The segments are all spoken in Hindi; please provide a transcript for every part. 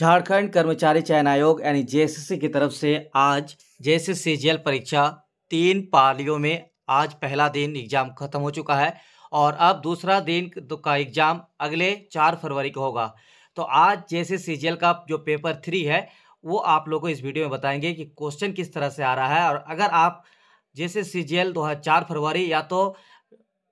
झारखंड कर्मचारी चयन आयोग यानी जे की तरफ से आज जेएससी जेल परीक्षा तीन पालियों में आज पहला दिन एग्जाम खत्म हो चुका है और अब दूसरा दिन का एग्जाम अगले चार फरवरी को होगा तो आज जेएससी जेल का जो पेपर थ्री है वो आप लोगों को इस वीडियो में बताएंगे कि क्वेश्चन किस तरह से आ रहा है और अगर आप जी एल दो फरवरी या तो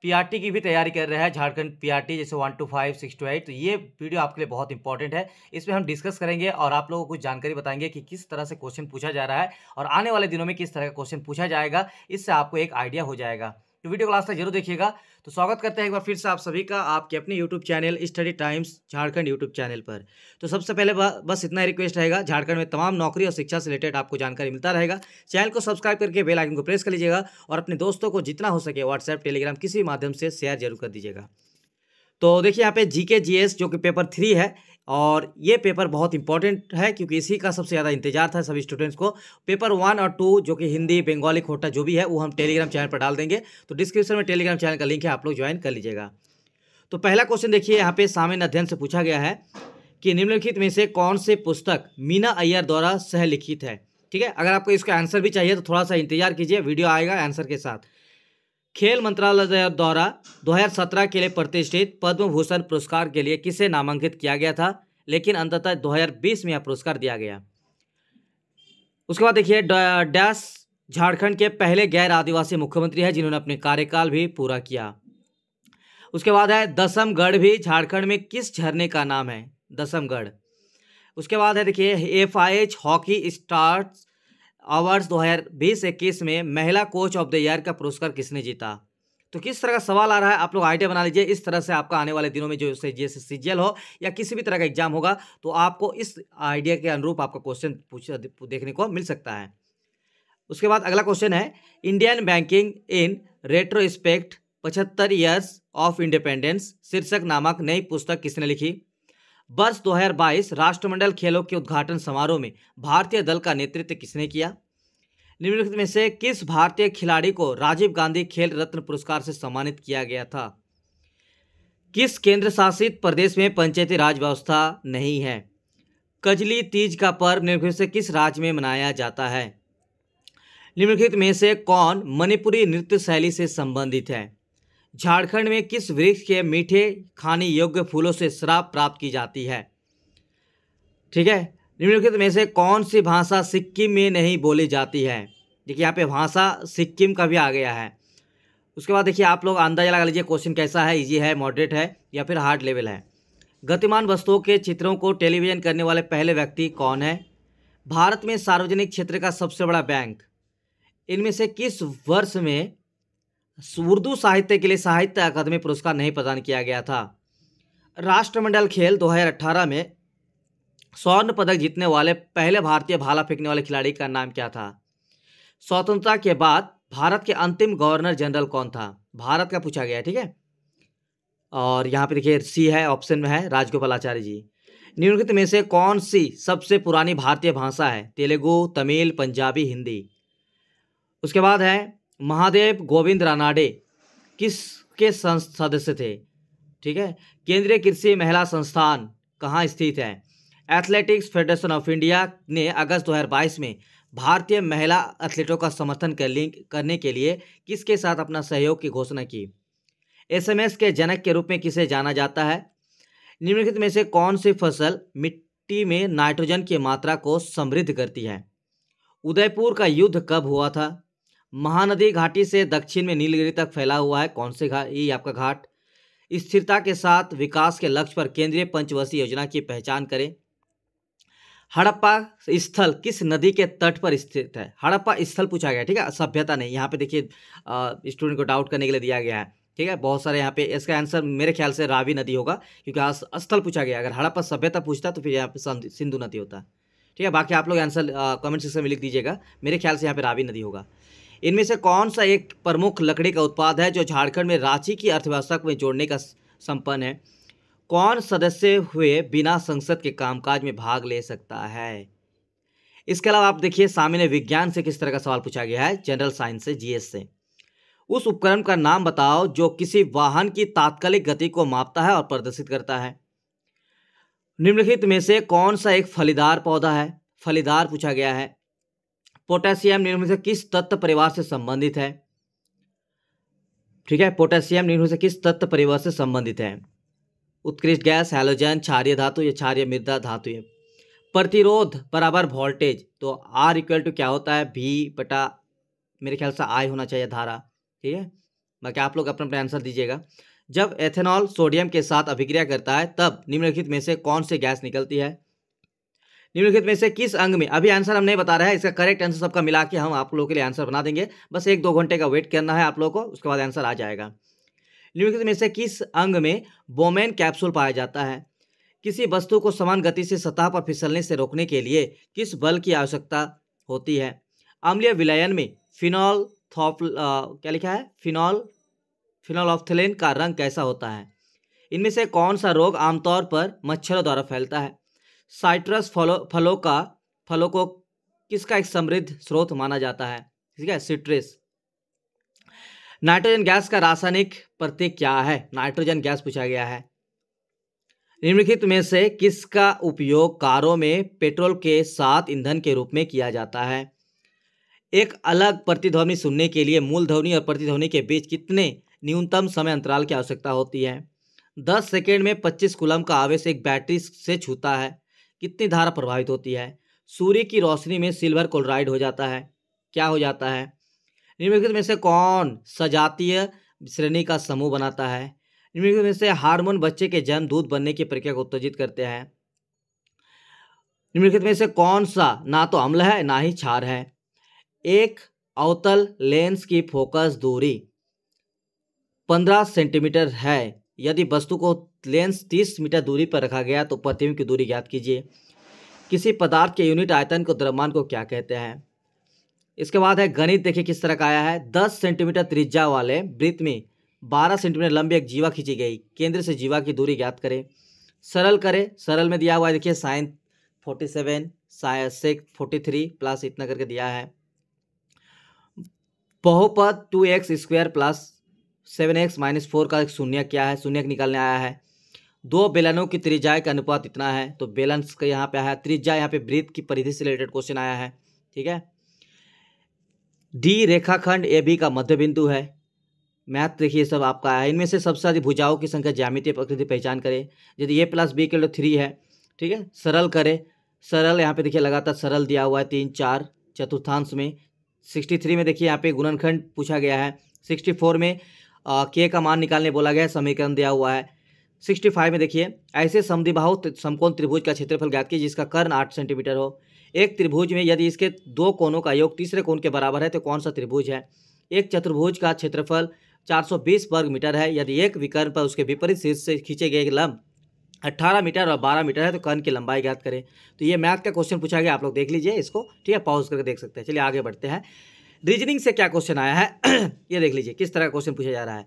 पीआरटी की भी तैयारी कर रहा है झारखंड पीआरटी जैसे one two five six two eight तो ये वीडियो आपके लिए बहुत इंपॉर्टेंट है इसमें हम डिस्कस करेंगे और आप लोगों को कुछ जानकारी बताएंगे कि किस तरह से क्वेश्चन पूछा जा रहा है और आने वाले दिनों में किस तरह का क्वेश्चन पूछा जाएगा इससे आपको एक आइडिया हो जाएगा तो वीडियो क्लास तक जरूर देखिएगा तो स्वागत करते हैं एक बार फिर से आप सभी का आपके अपने YouTube channel study times Jharkhand YouTube channel पर तो सबसे पहले बस इतना ही रिक्वेस्ट रहेगा झारखंड में तमाम नौकरी और शिक्षा से रिलेटेड आपको जानकारी मिलता रहेगा चैनल को सब्सक्राइब करके बेल आइकन को प्रेस कर लीजिएगा और अपने दोस्तों को जितना हो सके व्हाट्सएप टेलीग्राम किसी भी माध्यम से शेयर जरूर कर दीजिएगा तो देखिए यहाँ पे जीके जीएस जो कि पेपर थ्री है और ये पेपर बहुत इंपॉर्टेंट है क्योंकि इसी का सबसे ज़्यादा इंतजार था सभी स्टूडेंट्स को पेपर वन और टू जो कि हिंदी बंगाली खोटा जो भी है वो हम टेलीग्राम चैनल पर डाल देंगे तो डिस्क्रिप्शन में टेलीग्राम चैनल का लिंक है आप लोग ज्वाइन कर लीजिएगा तो पहला क्वेश्चन देखिए यहाँ पे सामान्य अध्ययन से पूछा गया है कि निम्नलिखित में से कौन से पुस्तक मीना अय्यर द्वारा सह लिखित है ठीक है अगर आपको इसका आंसर भी चाहिए तो थोड़ा सा इंतजार कीजिए वीडियो आएगा आंसर के साथ खेल मंत्रालय द्वारा 2017 के लिए प्रतिष्ठित पद्म भूषण पुरस्कार के लिए किसे नामांकित किया गया था लेकिन अंततः 2020 में यह पुरस्कार दिया गया उसके बाद देखिए डैश झारखंड के पहले गैर आदिवासी मुख्यमंत्री है जिन्होंने अपने कार्यकाल भी पूरा किया उसके बाद है दसमगढ़ भी झारखंड में किस झरने का नाम है दसमगढ़ उसके बाद है देखिए F I H hockey stars हजार 2020-21 में महिला कोच ऑफ द ईयर का पुरस्कार किसने जीता तो किस तरह का सवाल आ रहा है आप लोग आइडिया बना लीजिए इस तरह से आपका आने वाले दिनों में जो जैसे सी हो या किसी भी तरह का एग्जाम होगा तो आपको इस आइडिया के अनुरूप आपका क्वेश्चन पूछ देखने को मिल सकता है उसके बाद अगला क्वेश्चन है इंडियन बैंकिंग इन रेट्रोस्पेक्ट पचहत्तर ईयर्स ऑफ इंडिपेंडेंस शीर्षक नामक नई पुस्तक किसने लिखी वर्ष 2022 राष्ट्रमंडल खेलों के उद्घाटन समारोह में भारतीय दल का नेतृत्व किसने किया निम्नलिखित में से किस भारतीय खिलाड़ी को राजीव गांधी खेल रत्न पुरस्कार से सम्मानित किया गया था किस केंद्र शासित प्रदेश में पंचायती राज व्यवस्था नहीं है कजली तीज का पर्व निम्नलिखित से किस राज्य में मनाया जाता है निम्नलिखित में से कौन मणिपुरी नृत्य शैली से संबंधित है झारखंड में किस वृक्ष के मीठे खाने योग्य फूलों से शराब प्राप्त की जाती है ठीक है निम्नलिखित में से कौन सी भाषा सिक्किम में नहीं बोली जाती है देखिए यहाँ पे भाषा सिक्किम का भी आ गया है उसके बाद देखिए आप लोग अंदाजा लगा लीजिए क्वेश्चन कैसा है इजी है मॉडरेट है या फिर हार्ड लेवल है गतिमान वस्तुओं के चित्रों को टेलीविजन करने वाले पहले व्यक्ति कौन है भारत में सार्वजनिक क्षेत्र का सबसे बड़ा बैंक इनमें से किस वर्ष में उर्दू साहित्य के लिए साहित्य अकादमी पुरस्कार नहीं प्रदान किया गया था राष्ट्रमंडल खेल 2018 में स्वर्ण पदक जीतने वाले पहले भारतीय भाला फेंकने वाले खिलाड़ी का नाम क्या था स्वतंत्रता के बाद भारत के अंतिम गवर्नर जनरल कौन था भारत का पूछा गया ठीक है और यहाँ पे देखिए सी है ऑप्शन में है राजगोपाल आचार्य जी निम्नलिखित में से कौन सी सबसे पुरानी भारतीय भाषा है तेलुगु तमिल पंजाबी हिंदी उसके बाद है महादेव गोविंद रानाडे किस के सदस्य थे ठीक है केंद्रीय कृषि महिला संस्थान कहाँ स्थित है एथलेटिक्स फेडरेशन ऑफ इंडिया ने अगस्त 2022 में भारतीय महिला एथलीटों का समर्थन कर लिंक करने के लिए किसके साथ अपना सहयोग की घोषणा की एसएमएस के जनक के रूप में किसे जाना जाता है निम्नलिखित में से कौन सी फसल मिट्टी में नाइट्रोजन की मात्रा को समृद्ध करती है उदयपुर का युद्ध कब हुआ था महानदी घाटी से दक्षिण में नीलगिरी तक फैला हुआ है कौन से घाट ये आपका घाट स्थिरता के साथ विकास के लक्ष्य पर केंद्रीय पंचवर्षीय योजना की पहचान करें हड़प्पा स्थल किस नदी के तट पर स्थित है हड़प्पा स्थल पूछा गया ठीक है सभ्यता नहीं यहाँ पे देखिए स्टूडेंट को डाउट करने के लिए दिया गया है ठीक है बहुत सारे यहाँ पे इसका आंसर मेरे ख्याल से रावी नदी होगा क्योंकि स्थल पूछा गया अगर हड़प्पा सभ्यता पूछता तो फिर यहाँ पे सिंधु नदी होता ठीक है बाकी आप लोग आंसर कमेंट सेक्शन में लिख दीजिएगा मेरे ख्याल से यहाँ पे रावी नदी होगा इनमें से कौन सा एक प्रमुख लकड़ी का उत्पाद है जो झारखंड में रांची की अर्थव्यवस्था को जोड़ने का संपन्न है कौन सदस्य हुए बिना संसद के कामकाज में भाग ले सकता है इसके अलावा आप देखिए सामने विज्ञान से किस तरह का सवाल पूछा गया है जनरल साइंस से जीएस से उस उपकरण का नाम बताओ जो किसी वाहन की तात्कालिक गति को मापता है और प्रदर्शित करता है निम्नलिखित में से कौन सा एक फलीदार पौधा है फलीदार पूछा गया है पोटेशियम निर्मित से किस तत्व परिवार से संबंधित है ठीक है पोटेशियम निर्मित से किस तत्व परिवार से संबंधित है उत्कृष्ट गैस हेलोजन क्षार्य धातु या क्षार्य मृदा धातु है प्रतिरोध बराबर वोल्टेज तो आर इक्वल टू क्या होता है भी बटा मेरे ख्याल से आई होना चाहिए धारा ठीक है बाकी आप लोग अपना अपना आंसर दीजिएगा जब एथेनॉल सोडियम के साथ अभिक्रिया करता है तब निम्नलिखित में से कौन सी गैस निकलती है निम्नलिखित में से किस अंग में अभी आंसर हम नहीं बता रहे हैं इसका करेक्ट आंसर सबका मिला के हम आप लोगों के लिए आंसर बना देंगे बस एक दो घंटे का वेट करना है आप लोगों को उसके बाद आंसर आ जाएगा निम्नलिखित में से किस अंग में बोमेन कैप्सूल पाया जाता है किसी वस्तु को समान गति से सतह पर फिसलने से रोकने के लिए किस बल की आवश्यकता होती है अम्लीय विलयन में फिनॉल थॉप क्या लिखा है फिनॉल फिनॉल ऑफ्थेलेन का रंग कैसा होता है इनमें से कौन सा रोग आमतौर पर मच्छरों द्वारा फैलता है साइट्रस फलो फलों का फलों को किसका एक समृद्ध स्रोत माना जाता है ठीक है सिट्रिस नाइट्रोजन गैस का रासायनिक प्रतीक क्या है नाइट्रोजन गैस पूछा गया है निम्नलिखित में से किसका उपयोग कारों में पेट्रोल के साथ ईंधन के रूप में किया जाता है एक अलग प्रतिध्वनि सुनने के लिए मूल ध्वनि और प्रतिध्वनि के बीच कितने न्यूनतम समय अंतराल की आवश्यकता होती है दस सेकेंड में पच्चीस कुलम का आवेश एक बैटरी से छूता है कितनी धारा प्रभावित होती है सूर्य की रोशनी में सिल्वर क्लोराइड हो जाता है क्या हो जाता है निम्नलिखित में से कौन सजातीय श्रेणी का समूह बनाता है निम्नलिखित में से हार्मोन बच्चे के जन्म दूध बनने की प्रक्रिया को उत्तेजित करते हैं निम्नलिखित में से कौन सा ना तो अम्ल है ना ही क्षार है एक अवतल लेंस की फोकस दूरी पंद्रह सेंटीमीटर है यदि वस्तु को लेंस तीस मीटर दूरी पर रखा गया तो प्रतिबिंब की दूरी ज्ञात कीजिए किसी पदार्थ के यूनिट आयतन को द्रव्यमान को क्या कहते हैं इसके बाद है गणित देखिए किस तरह का आया है दस सेंटीमीटर त्रिज्या वाले वृत्त में बारह सेंटीमीटर लंबी एक जीवा खींची गई केंद्र से जीवा की दूरी ज्ञात करें सरल करें सरल में दिया हुआ है देखिए sign forty seven six forty three plus इतना करके दिया है बहुपद two X square plus seven X minus four का एक शून्य क्या है शून्य निकालने आया है दो बेलनों की त्रिज्या का अनुपात इतना है तो बेलन का यहाँ पे आया है त्रिज्या यहाँ पे वृत्त की परिधि से रिलेटेड क्वेश्चन आया है ठीक है डी रेखाखंड ए बी का मध्य बिंदु है मैथ देखिए सब आपका है इनमें से सबसे अधिक भुजाओं की संख्या ज्यामितीय प्रकृति पहचान करें यदि ए प्लस बी के लिए थ्री है ठीक है सरल करें सरल यहाँ पे देखिए लगातार सरल दिया हुआ है तीन चार चतुर्थांश में सिक्सटी थ्री में देखिए यहाँ पे गुणनखंड पूछा गया है सिक्सटी फोर में आ, के का मान निकालने बोला गया है समीकरण दिया हुआ है सिक्सटी फाइव में देखिए ऐसे समदिभाव समकोण त्रिभुज का क्षेत्रफल ज्ञात कीजिए जिसका कर्ण आठ सेंटीमीटर हो एक त्रिभुज में यदि इसके दो कोनों का योग तीसरे कोण के बराबर है तो कौन सा त्रिभुज है एक चतुर्भुज का क्षेत्रफल 420 वर्ग मीटर है यदि एक विकर्ण पर उसके विपरीत शीर्ष से खींचे गए लंब 18 मीटर और 12 मीटर है तो कर्ण की लंबाई ज्ञात करें तो ये मैथ का क्वेश्चन पूछा गया आप लोग देख लीजिए इसको ठीक है पॉज करके देख सकते हैं चलिए आगे बढ़ते हैं रीजनिंग से क्या क्वेश्चन आया है ये देख लीजिए किस तरह का क्वेश्चन पूछा जा रहा है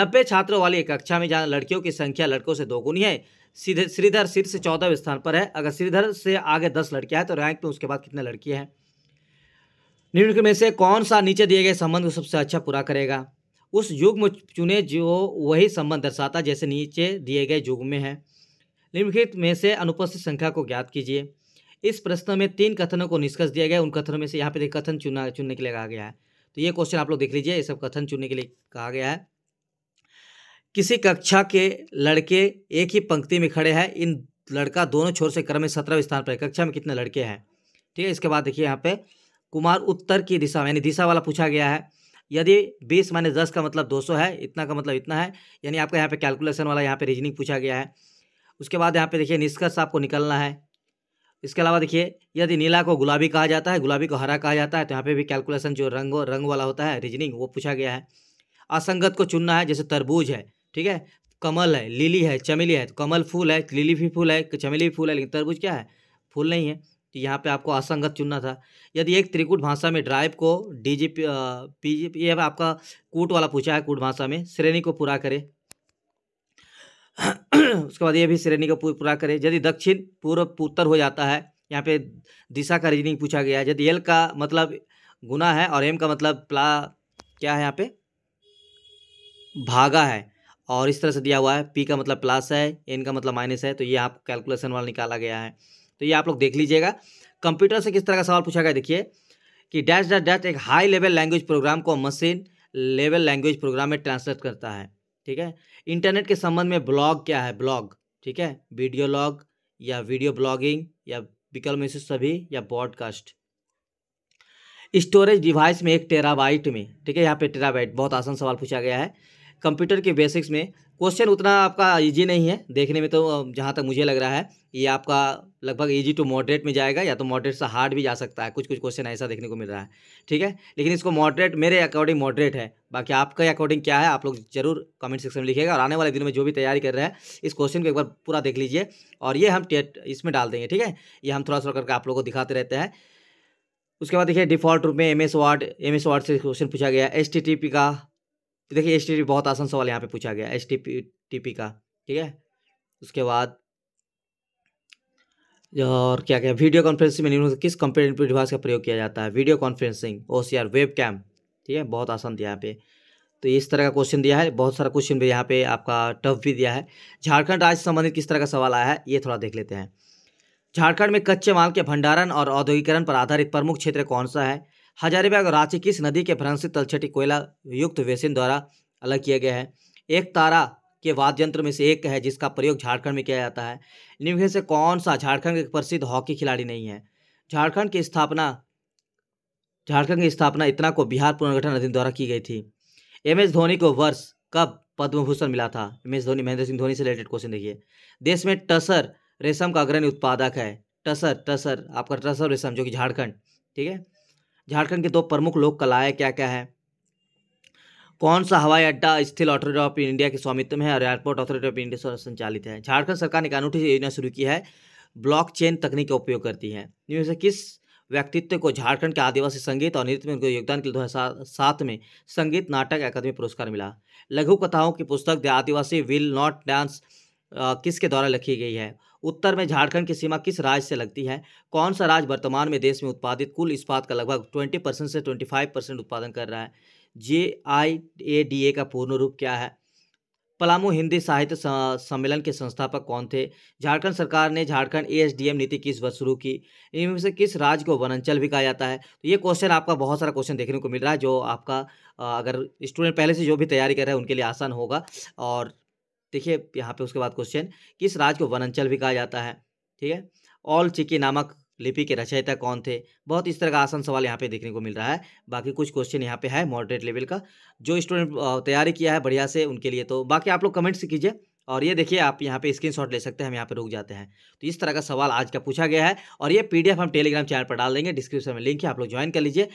नब्बे छात्रों वाली एक कक्षा में जहाँ लड़कियों की संख्या लड़कों से दोगुनी है श्रीधर शीर्ष चौदहवें स्थान पर है अगर श्रीधर से आगे दस लड़कियां हैं तो रैंक में उसके बाद कितने लड़कियां हैं निम्न में से कौन सा नीचे दिए गए संबंध को सबसे अच्छा पूरा करेगा उस युग में चुने जो वही संबंध दर्शाता जैसे नीचे दिए गए युग में है निम्नलिखित में से अनुपस्थित संख्या को ज्ञात कीजिए इस प्रश्न में तीन कथनों को निष्कर्ष दिया गया उन कथनों में से यहाँ पे कथन चुना चुनने के लिए कहा गया है तो ये क्वेश्चन आप लोग देख लीजिए ये सब कथन चुनने के लिए कहा गया है किसी कक्षा के लड़के एक ही पंक्ति में खड़े हैं इन लड़का दोनों छोर से क्रम में सत्रहवें स्थान पर कक्षा में कितने लड़के हैं ठीक है इसके बाद देखिए यहाँ पे कुमार उत्तर की दिशा यानी दिशा वाला पूछा गया है यदि बीस माइनस दस का मतलब दो सौ है इतना का मतलब इतना है यानी आपका यहाँ पे कैलकुलेशन वाला यहाँ पे रीजनिंग पूछा गया है उसके बाद यहाँ पे देखिए निष्कर्ष आपको निकलना है इसके अलावा देखिए यदि नीला को गुलाबी कहा जाता है गुलाबी को हरा कहा जाता है तो यहाँ पे भी कैलकुलेशन जो रंग रंग वाला होता है रीजनिंग वो पूछा गया है असंगत को चुनना है जैसे तरबूज है ठीक है कमल है लिली है चमेली है तो कमल फूल है लिली भी फूल है चमेली भी फूल है लेकिन तरबूज क्या है फूल नहीं है तो यहाँ पे आपको असंगत चुनना था यदि एक त्रिकूट भाषा में ड्राइव को डी जी पी जी ये आपका कूट वाला पूछा है कूट भाषा में श्रेणी को पूरा करे उसके बाद ये भी श्रेणी को पूरा करे यदि दक्षिण पूर्व उत्तर हो जाता है यहाँ पे दिशा का रीजनिंग पूछा गया है यदि एल का मतलब गुना है और एम का मतलब प्ला क्या है यहाँ पे भागा है और इस तरह से दिया हुआ है पी का मतलब प्लस है एन का मतलब माइनस है तो ये आप कैलकुलेशन वाला निकाला गया है तो ये आप लोग देख लीजिएगा कंप्यूटर से किस तरह का सवाल पूछा गया देखिए कि डैश डैश डैश एक हाई लेवल लैंग्वेज प्रोग्राम को मशीन लेवल लैंग्वेज प्रोग्राम में ट्रांसलेट करता है ठीक है इंटरनेट के संबंध में ब्लॉग क्या है ब्लॉग ठीक है वीडियो लॉग या वीडियो ब्लॉगिंग या विकल्प में से सभी या ब्रॉडकास्ट स्टोरेज डिवाइस में एक टेराबाइट में ठीक है यहाँ पे टेराबाइट बहुत आसान सवाल पूछा गया है कंप्यूटर के बेसिक्स में क्वेश्चन उतना आपका ईजी नहीं है देखने में तो जहाँ तक मुझे लग रहा है ये आपका लगभग ईजी टू मॉडरेट में जाएगा या तो मॉडरेट से हार्ड भी जा सकता है कुछ कुछ क्वेश्चन ऐसा देखने को मिल रहा है ठीक है लेकिन इसको मॉडरेट मेरे अकॉर्डिंग मॉडरेट है बाकी आपके अकॉर्डिंग क्या है आप लोग जरूर कमेंट सेक्शन में लिखेगा और आने वाले दिनों में जो भी तैयारी कर रहे हैं इस क्वेश्चन को एक बार पूरा देख लीजिए और ये हम टेट इसमें डाल देंगे ठीक है ये हम थोड़ा थोड़ा करके आप लोग को दिखाते रहते हैं उसके बाद देखिए डिफॉल्ट रूप में M S word M S word से क्वेश्चन पूछा गया एस टी टी पी का देखिए एच बहुत आसान सवाल यहाँ पे पूछा गया एच टी का ठीक है उसके बाद और क्या क्या वीडियो कॉन्फ्रेंसिंग में किस कंप्यूटर डिवाइस का प्रयोग किया जाता है video conferencing O C R web cam ठीक है बहुत आसान दिया यहाँ पे तो इस तरह का क्वेश्चन दिया है बहुत सारा क्वेश्चन भी यहाँ पे आपका टफ भी दिया है झारखंड राज्य से संबंधित किस तरह का सवाल आया है ये थोड़ा देख लेते हैं झारखंड में कच्चे माल के भंडारण और औद्योगिकरण पर आधारित प्रमुख क्षेत्र कौन सा है हजारीबाग रांची किस नदी के भ्रंश तलछटी कोयला युक्त वेसिन द्वारा अलग किया गया है एक तारा के वाद्य यंत्र में से एक है जिसका प्रयोग झारखंड में किया जाता है निम्न से कौन सा झारखंड के प्रसिद्ध हॉकी खिलाड़ी नहीं है झारखंड की स्थापना झारखंड की स्थापना इतना को बिहार पुनर्गठन अधिन द्वारा की गई थी एम एस धोनी को वर्ष कब पद्म भूषण मिला था एम एस धोनी महेंद्र सिंह धोनी से रिलेटेड क्वेश्चन देखिए देश में टसर रेशम का अग्रणी उत्पादक है टसर टसर आपका टसर रेशम जो कि झारखंड ठीक है झारखंड के दो प्रमुख लोक कलाएँ क्या क्या है कौन सा हवाई अड्डा स्थिल अथॉरिटी ऑफ इंडिया के स्वामित्व में है और एयरपोर्ट अथॉरिटी ऑफ इंडिया द्वारा संचालित है झारखंड सरकार ने एक अनूठी योजना शुरू की है ब्लॉक चेन तकनीक का उपयोग करती है इनमें से किस व्यक्तित्व को झारखंड के आदिवासी संगीत और नृत्य में उनके योगदान के लिए दो सात में संगीत नाटक अकादमी पुरस्कार मिला लघु कथाओं की पुस्तक the Adivasi will not dance किसके द्वारा लिखी गई है उत्तर में झारखंड की सीमा किस राज्य से लगती है कौन सा राज्य वर्तमान में देश में उत्पादित कुल इस्पात का लगभग ट्वेंटी परसेंट से ट्वेंटी फाइव परसेंट उत्पादन कर रहा है जे आई ए डी ए का पूर्ण रूप क्या है पलामू हिंदी साहित्य सम्मेलन के संस्थापक कौन थे झारखंड सरकार ने Jharkhand A S D M नीति किस वर्ष शुरू की इनमें से किस राज्य को वनांचल भी कहा जाता है तो ये क्वेश्चन आपका बहुत सारा क्वेश्चन देखने को मिल रहा है जो आपका अगर स्टूडेंट पहले से जो भी तैयारी कर रहे हैं उनके लिए आसान होगा और देखिए यहाँ पे उसके बाद क्वेश्चन किस राज्य को वनांचल भी कहा जाता है ठीक है ऑल चिकी नामक लिपि के रचयिता कौन थे बहुत इस तरह का आसान सवाल यहाँ पे देखने को मिल रहा है बाकी कुछ क्वेश्चन यहाँ पे है मॉडरेट लेवल का जो स्टूडेंट तैयारी किया है बढ़िया से उनके लिए तो बाकी आप लोग कमेंट्स कीजिए और ये देखिए आप यहाँ पे शॉट ले सकते हैं हम यहाँ पे रुक जाते हैं तो इस तरह का सवाल आज का पूछा गया है और ये पीडीएफ हम टेलीग्राम चैनल पर डाल देंगे डिस्क्रिप्शन में लिंक है आप लोग ज्वाइन कर लीजिए